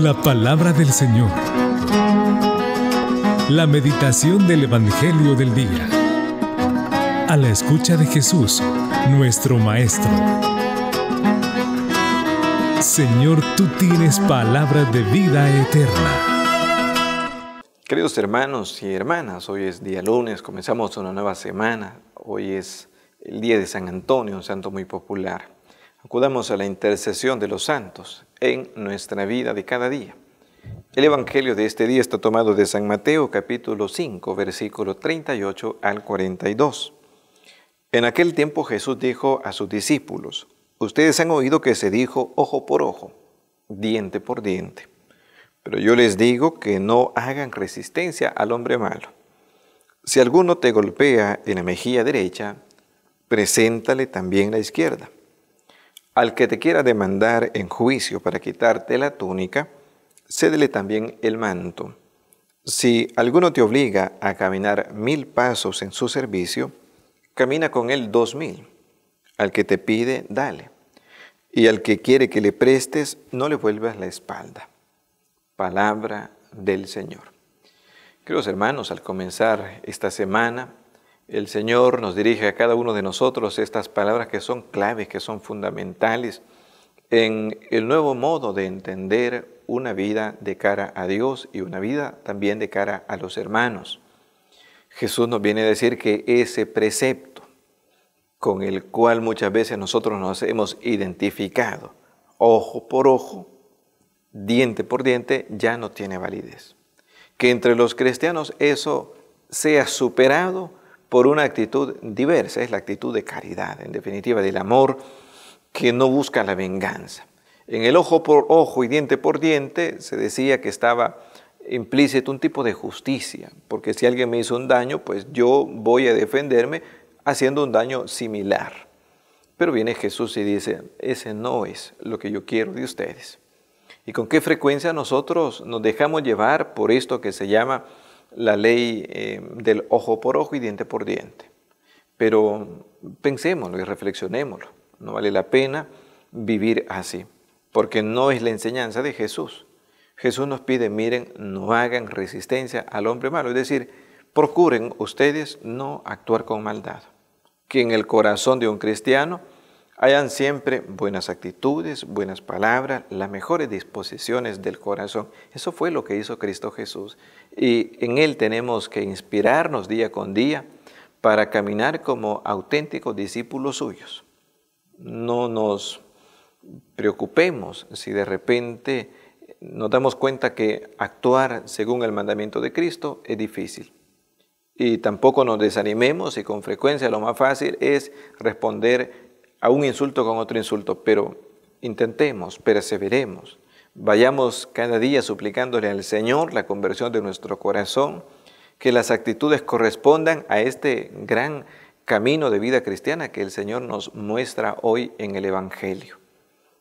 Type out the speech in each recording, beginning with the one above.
La palabra del Señor. La meditación del Evangelio del Día. A la escucha de Jesús, nuestro Maestro. Señor, tú tienes palabra de vida eterna. Queridos hermanos y hermanas, hoy es día lunes, comenzamos una nueva semana. Hoy es el día de San Antonio, un santo muy popular. Acudamos a la intercesión de los santos en nuestra vida de cada día. El Evangelio de este día está tomado de San Mateo capítulo 5, versículo 38 al 42. En aquel tiempo Jesús dijo a sus discípulos, ustedes han oído que se dijo ojo por ojo, diente por diente, pero yo les digo que no hagan resistencia al hombre malo. Si alguno te golpea en la mejilla derecha, preséntale también la izquierda. Al que te quiera demandar en juicio para quitarte la túnica, cédele también el manto. Si alguno te obliga a caminar mil pasos en su servicio, camina con él dos mil. Al que te pide, dale. Y al que quiere que le prestes, no le vuelvas la espalda. Palabra del Señor. Queridos hermanos, al comenzar esta semana, el Señor nos dirige a cada uno de nosotros estas palabras que son claves, que son fundamentales en el nuevo modo de entender una vida de cara a Dios y una vida también de cara a los hermanos. Jesús nos viene a decir que ese precepto con el cual muchas veces nosotros nos hemos identificado, ojo por ojo, diente por diente, ya no tiene validez. Que entre los cristianos eso sea superado por una actitud diversa, es la actitud de caridad, en definitiva del amor que no busca la venganza. En el ojo por ojo y diente por diente se decía que estaba implícito un tipo de justicia, porque si alguien me hizo un daño, pues yo voy a defenderme haciendo un daño similar. Pero viene Jesús y dice, ese no es lo que yo quiero de ustedes. ¿Y con qué frecuencia nosotros nos dejamos llevar por esto que se llama la ley eh, del ojo por ojo y diente por diente. Pero pensémoslo y reflexionémoslo. No vale la pena vivir así, porque no es la enseñanza de Jesús. Jesús nos pide, miren, no hagan resistencia al hombre malo, es decir, procuren ustedes no actuar con maldad. Que en el corazón de un cristiano hayan siempre buenas actitudes, buenas palabras, las mejores disposiciones del corazón. Eso fue lo que hizo Cristo Jesús. Y en Él tenemos que inspirarnos día con día para caminar como auténticos discípulos suyos. No nos preocupemos si de repente nos damos cuenta que actuar según el mandamiento de Cristo es difícil. Y tampoco nos desanimemos y con frecuencia lo más fácil es responder a un insulto con otro insulto, pero intentemos, perseveremos, vayamos cada día suplicándole al Señor la conversión de nuestro corazón, que las actitudes correspondan a este gran camino de vida cristiana que el Señor nos muestra hoy en el Evangelio,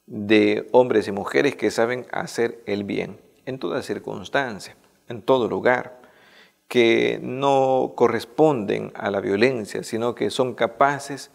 de hombres y mujeres que saben hacer el bien en toda circunstancia, en todo lugar, que no corresponden a la violencia, sino que son capaces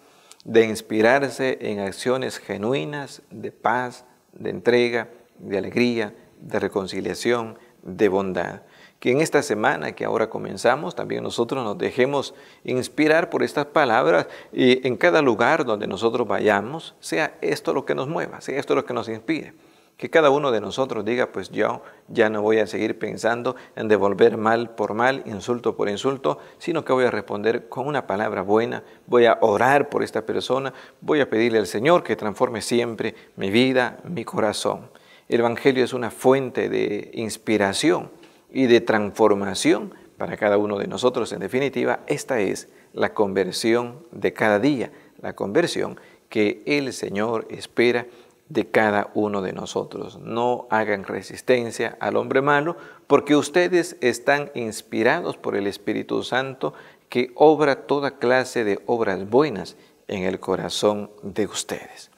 de inspirarse en acciones genuinas de paz, de entrega, de alegría, de reconciliación, de bondad. Que en esta semana que ahora comenzamos, también nosotros nos dejemos inspirar por estas palabras y en cada lugar donde nosotros vayamos, sea esto lo que nos mueva, sea esto lo que nos inspire. Que cada uno de nosotros diga, pues yo ya no voy a seguir pensando en devolver mal por mal, insulto por insulto, sino que voy a responder con una palabra buena, voy a orar por esta persona, voy a pedirle al Señor que transforme siempre mi vida, mi corazón. El Evangelio es una fuente de inspiración y de transformación para cada uno de nosotros. En definitiva, esta es la conversión de cada día, la conversión que el Señor espera de cada uno de nosotros. No hagan resistencia al hombre malo, porque ustedes están inspirados por el Espíritu Santo que obra toda clase de obras buenas en el corazón de ustedes.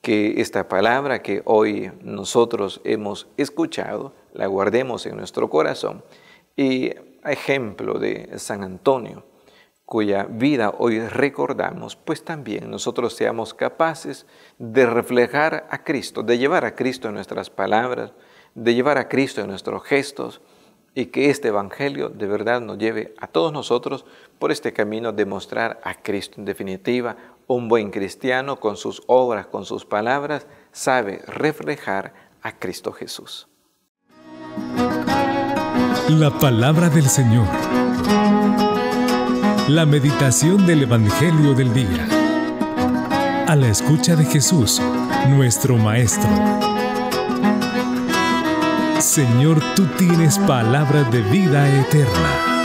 Que esta palabra que hoy nosotros hemos escuchado, la guardemos en nuestro corazón. Y ejemplo de San Antonio, cuya vida hoy recordamos, pues también nosotros seamos capaces de reflejar a Cristo, de llevar a Cristo en nuestras palabras, de llevar a Cristo en nuestros gestos y que este Evangelio de verdad nos lleve a todos nosotros por este camino de mostrar a Cristo. En definitiva, un buen cristiano con sus obras, con sus palabras, sabe reflejar a Cristo Jesús. La palabra del Señor la meditación del Evangelio del Día. A la escucha de Jesús, nuestro Maestro. Señor, tú tienes palabra de vida eterna.